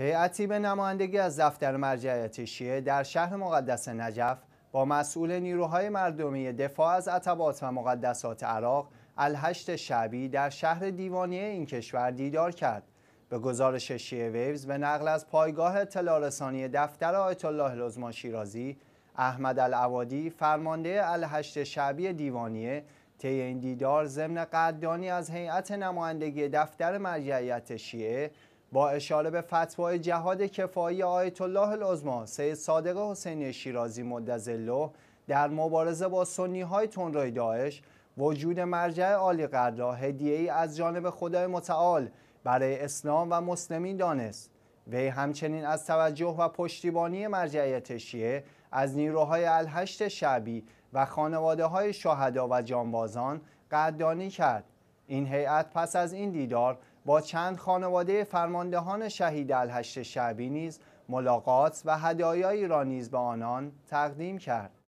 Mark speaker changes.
Speaker 1: هیئتی به نمایندگی از دفتر مرجعیت شیعه در شهر مقدس نجف با مسئول نیروهای مردمی دفاع از عتبات و مقدسات عراق الهشت شعبی در شهر دیوانیه این کشور دیدار کرد به گزارش شیعه ویوز به نقل از پایگاه اطلاع رسانی دفتر آیت الله لزما شیرازی احمد العوادی فرمانده الهشت شعبی دیوانیه طی این دیدار ضمن قدردانی از هیئت نمایندگی دفتر مرجعیت شیعه با اشاره به فتوای جهاد کفایی آیت الله العظما سید صادق حسینی شیرازی مدظله در مبارزه با سنی های تنروی داعش وجود مرجع عالی قدر هدیه ای از جانب خدای متعال برای اسلام و مسلمین دانست وی همچنین از توجه و پشتیبانی مرجعیت شیعه از نیروهای الهشت شعبی و خانواده های شهدا و جانبازان قدردانی کرد این هیئت پس از این دیدار با چند خانواده فرماندهان شهید الهشت شعبی نیز ملاقات و هدایایی را نیز به آنان
Speaker 2: تقدیم کرد